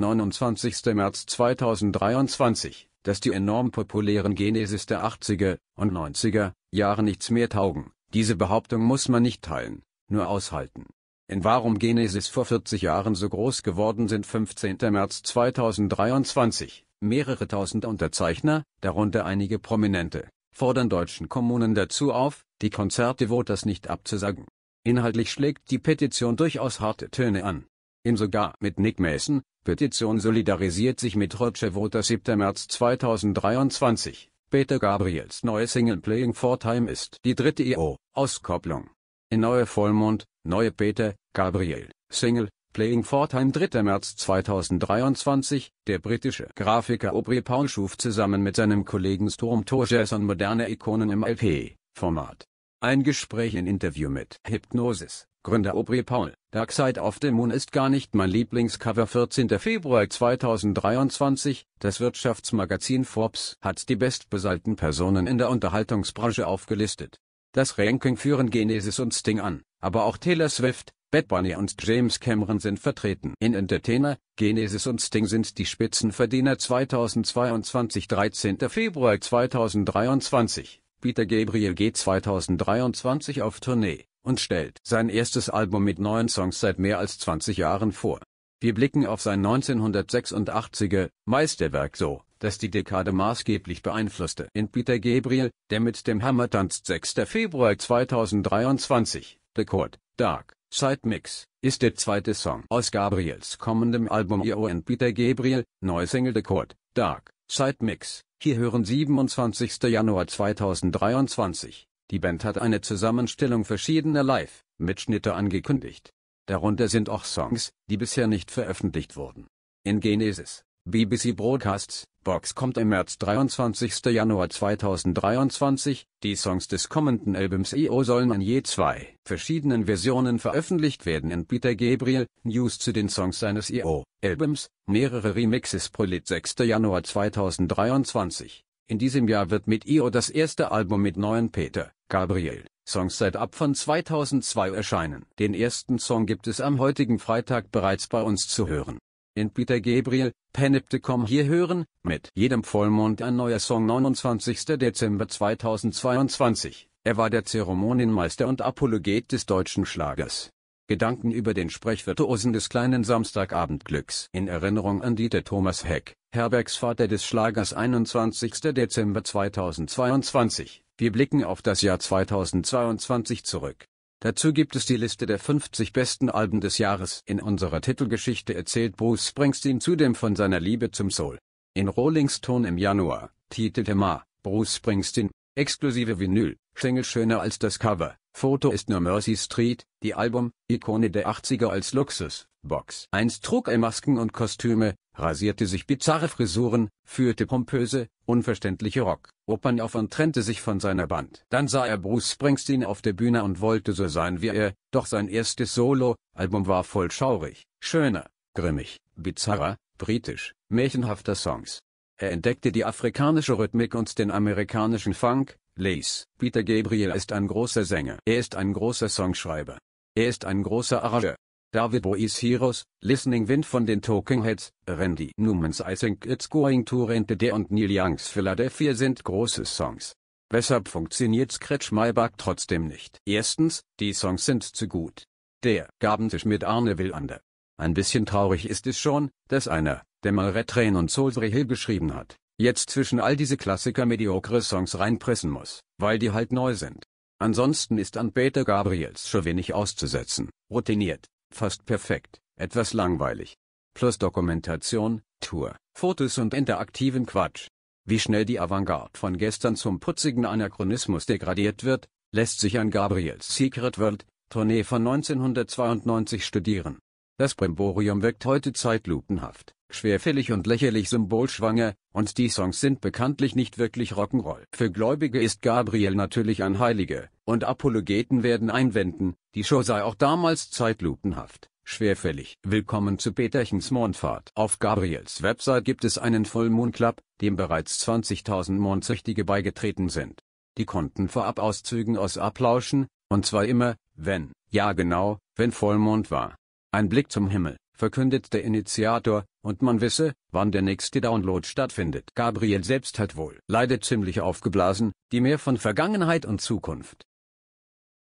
29. März 2023, dass die enorm populären Genesis der 80er und 90er Jahre nichts mehr taugen. Diese Behauptung muss man nicht teilen, nur aushalten. In Warum Genesis vor 40 Jahren so groß geworden sind 15. März 2023, mehrere tausend Unterzeichner, darunter einige prominente, fordern deutschen Kommunen dazu auf, die Konzerte Voters nicht abzusagen. Inhaltlich schlägt die Petition durchaus harte Töne an. Im sogar mit Nick Mason, Petition solidarisiert sich mit Roger Waters 7. März 2023. Peter Gabriels neue Single Playing for Time ist die dritte EO-Auskopplung. In Neue Vollmond, Neue Peter, Gabriel, Single, Playing for Time 3. März 2023, der britische Grafiker Aubrey Paul schuf zusammen mit seinem Kollegen Storm Torges und moderne Ikonen im LP-Format. Ein Gespräch in Interview mit Hypnosis, Gründer Aubrey Paul. Dark Side of the Moon ist gar nicht mein Lieblingscover. 14. Februar 2023. Das Wirtschaftsmagazin Forbes hat die bestbesalten Personen in der Unterhaltungsbranche aufgelistet. Das Ranking führen Genesis und Sting an, aber auch Taylor Swift, Bad Bunny und James Cameron sind vertreten. In Entertainer, Genesis und Sting sind die Spitzenverdiener 2022. 13. Februar 2023. Peter Gabriel geht 2023 auf Tournee und stellt sein erstes Album mit neuen Songs seit mehr als 20 Jahren vor. Wir blicken auf sein 1986er Meisterwerk so, dass die Dekade maßgeblich beeinflusste. In Peter Gabriel, der mit dem Hammer tanzt 6. Februar 2023, The Court, Dark, Side Mix, ist der zweite Song aus Gabriels kommendem Album Io und Peter Gabriel, Neusingle The Court, Dark, Zeitmix, hier hören 27. Januar 2023. Die Band hat eine Zusammenstellung verschiedener Live-Mitschnitte angekündigt. Darunter sind auch Songs, die bisher nicht veröffentlicht wurden. In Genesis BBC Broadcasts, Box kommt im März 23. Januar 2023. Die Songs des kommenden Albums EO sollen in je zwei verschiedenen Versionen veröffentlicht werden in Peter Gabriel, News zu den Songs seines EO-Albums, mehrere Remixes pro Lied 6. Januar 2023. In diesem Jahr wird mit EO das erste Album mit neuen Peter Gabriel Songs seit ab von 2002 erscheinen. Den ersten Song gibt es am heutigen Freitag bereits bei uns zu hören in Peter Gabriel, Panopticon hier hören, mit jedem Vollmond ein neuer Song 29. Dezember 2022. Er war der Zeremonienmeister und Apologet des deutschen Schlagers. Gedanken über den Sprechvirtuosen des kleinen Samstagabendglücks in Erinnerung an Dieter Thomas Heck, Herbergs Vater des Schlagers 21. Dezember 2022. Wir blicken auf das Jahr 2022 zurück. Dazu gibt es die Liste der 50 besten Alben des Jahres. In unserer Titelgeschichte erzählt Bruce Springsteen zudem von seiner Liebe zum Soul. In Rolling Stone im Januar titelte Ma, Bruce Springsteen, exklusive Vinyl, Single schöner als das Cover. Foto ist nur Mercy Street, die Album-Ikone der 80er als Luxus. Box. Einst trug er Masken und Kostüme, rasierte sich bizarre Frisuren, führte pompöse, unverständliche Rock-Opern auf und trennte sich von seiner Band. Dann sah er Bruce Springsteen auf der Bühne und wollte so sein wie er, doch sein erstes Solo-Album war voll schaurig, schöner, grimmig, bizarrer, britisch, märchenhafter Songs. Er entdeckte die afrikanische Rhythmik und den amerikanischen Funk, Lace. Peter Gabriel ist ein großer Sänger. Er ist ein großer Songschreiber. Er ist ein großer Arrangeur. David Bowie's Heroes, Listening Wind von den Talking Heads, Randy Newman's I Think It's Going to Rain Day und Neil Young's Philadelphia sind große Songs. Weshalb funktioniert Scratch My Back trotzdem nicht? Erstens, die Songs sind zu gut. Der Gabentisch mit Arne Willander. Ein bisschen traurig ist es schon, dass einer, der mal Red Rain und Solsray Hill geschrieben hat, jetzt zwischen all diese Klassiker mediokre Songs reinpressen muss, weil die halt neu sind. Ansonsten ist an Peter Gabriels schon wenig auszusetzen, routiniert, fast perfekt, etwas langweilig. Plus Dokumentation, Tour, Fotos und interaktiven Quatsch. Wie schnell die Avantgarde von gestern zum putzigen Anachronismus degradiert wird, lässt sich an Gabriels Secret World, Tournee von 1992 studieren. Das Brimborium wirkt heute zeitlupenhaft, schwerfällig und lächerlich symbolschwanger, und die Songs sind bekanntlich nicht wirklich Rock'n'Roll. Für Gläubige ist Gabriel natürlich ein Heiliger, und Apologeten werden einwenden, die Show sei auch damals zeitlupenhaft, schwerfällig. Willkommen zu Peterchens Mondfahrt. Auf Gabriels Website gibt es einen Vollmoon Club, dem bereits 20.000 Mondsüchtige beigetreten sind. Die konnten vorab Auszügen aus ablauschen, und zwar immer, wenn, ja genau, wenn Vollmond war. Ein Blick zum Himmel, verkündet der Initiator, und man wisse, wann der nächste Download stattfindet. Gabriel selbst hat wohl leider ziemlich aufgeblasen, die mehr von Vergangenheit und Zukunft